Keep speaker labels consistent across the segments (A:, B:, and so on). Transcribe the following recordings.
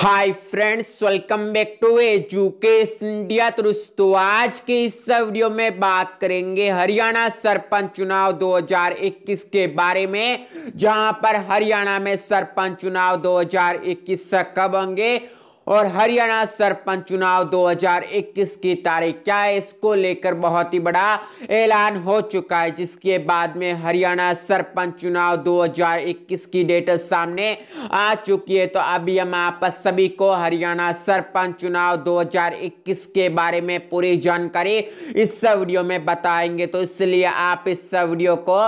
A: hi friends welcome back to Education India तो दोस्तों आज के इस वीडियो में बात करेंगे हरियाणा सरपंच चुनाव 2021 के बारे में जहां पर हरियाणा में सरपंच चुनाव 2021 कब होंगे और हरियाणा सरपंच चुनाव 2021 की तारीख क्या है इसको लेकर बहुत ही बड़ा ऐलान हो चुका है जिसके बाद में हरियाणा सरपंच चुनाव 2021 की डेट सामने आ चुकी है तो अभी हम आप सभी को हरियाणा सरपंच चुनाव 2021 के बारे में पूरी जानकारी इस वीडियो में बताएंगे तो इसलिए आप इस वीडियो को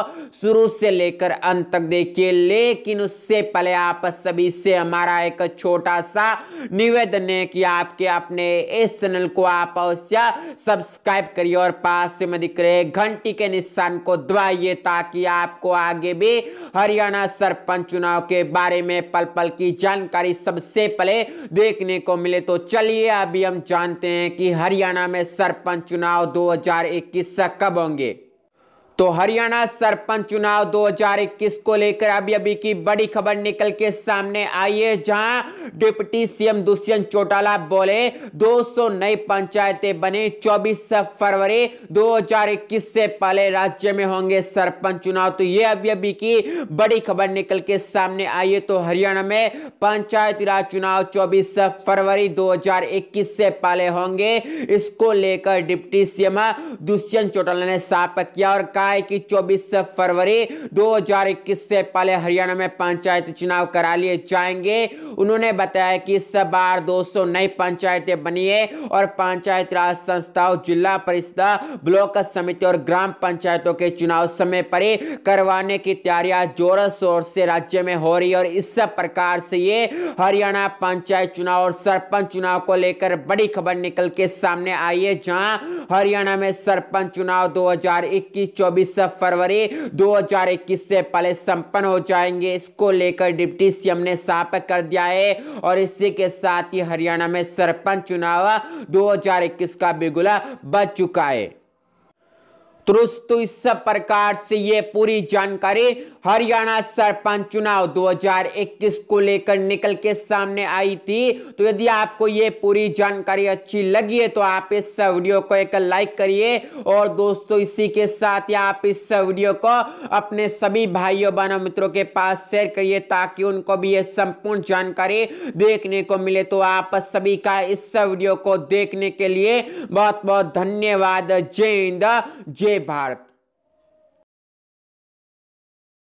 A: शुरू से लेकर अंत तक देखिए लेकिन उससे पहले आप सभी से हमारा एक छोटा सा निवेदन है कि आपके अपने इस चैनल को आप अवश्य सब्सक्राइब करिए और पास से में दिख रहे घंटी के निशान को दबाइए ताकि आपको आगे भी हरियाणा सरपंच चुनाव के बारे में पल पल की जानकारी सबसे पहले देखने को मिले तो चलिए अभी हम जानते हैं कि हरियाणा में सरपंच चुनाव 2021 कब होंगे तो हरियाणा सरपंच चुनाव 2021 को लेकर अभी अभी की बड़ी खबर निकल के सामने आई है जहां डिप्टी सीएम दुष्यंत चौटाला बोले 200 नई पंचायतें बने 24 फरवरी 2021 से पहले राज्य में होंगे सरपंच चुनाव तो ये अभी अभी की बड़ी खबर निकल के सामने आई है तो हरियाणा में पंचायती राज चुनाव 24 फरवरी 2021 से पहले होंगे इसको लेकर डिप्टी सीएम दुष्यंत चौटाला ने साफ किया और कहा रहा है कि 24 फरवरी 2021 से पहले हरियाणा में पंचायत चुनाव करा लिए जाएंगे उन्होंने बताया कि इस बार 200 नई पंचायतें बनी है और पंचायत राज संस्थाओं जिला परिषद ब्लॉक समिति और ग्राम पंचायतों के चुनाव समय पर ही करवाने की तैयारियां जोर शोर से राज्य में हो रही है और इस प्रकार से ये हरियाणा पंचायत चुनाव और सरपंच चुनाव को लेकर बड़ी खबर निकल के सामने आई है जहां हरियाणा में सरपंच चुनाव 2021 24 चौबीस फरवरी 2021 से पहले संपन्न हो जाएंगे इसको लेकर डिप्टी सीएम ने साफ कर दिया है और इसी के साथ ही हरियाणा में सरपंच चुनाव 2021 का बिगुला बच चुका है दुरुस्त तो इस सब प्रकार से ये पूरी जानकारी हरियाणा सरपंच चुनाव 2021 को लेकर निकल के सामने आई थी तो यदि आपको ये पूरी जानकारी अच्छी लगी है तो आप इस वीडियो को एक लाइक करिए और दोस्तों इसी के साथ आप इस वीडियो को अपने सभी भाइयों बहनों मित्रों के पास शेयर करिए ताकि उनको भी ये संपूर्ण जानकारी देखने को मिले तो आप सभी का इस वीडियो को देखने के लिए बहुत बहुत धन्यवाद जय हिंद जय ભારત